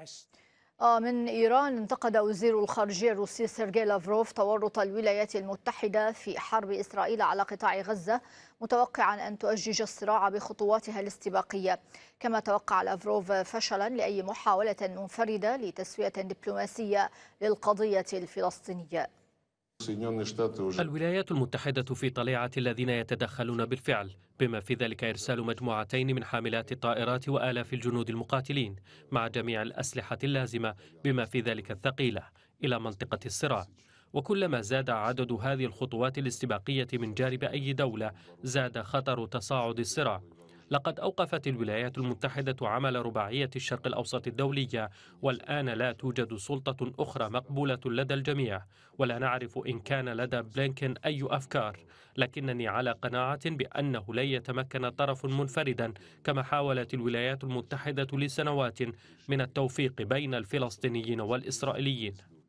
عشت آه، من إيران انتقد وزير الخارجية الروسي سيرجي لافروف تورط الولايات المتحدة في حرب إسرائيل على قطاع غزة متوقعا أن تؤجج الصراع بخطواتها الاستباقية كما توقع لافروف فشلا لأي محاولة منفردة لتسوية دبلوماسية للقضية الفلسطينية الولايات المتحدة في طليعة الذين يتدخلون بالفعل بما في ذلك إرسال مجموعتين من حاملات الطائرات وآلاف الجنود المقاتلين مع جميع الأسلحة اللازمة بما في ذلك الثقيلة إلى منطقة الصراع وكلما زاد عدد هذه الخطوات الاستباقية من جانب أي دولة زاد خطر تصاعد الصراع لقد أوقفت الولايات المتحدة عمل رباعية الشرق الأوسط الدولية والآن لا توجد سلطة أخرى مقبولة لدى الجميع ولا نعرف إن كان لدى بلينكن أي أفكار لكنني على قناعة بأنه لن يتمكن طرف منفردا كما حاولت الولايات المتحدة لسنوات من التوفيق بين الفلسطينيين والإسرائيليين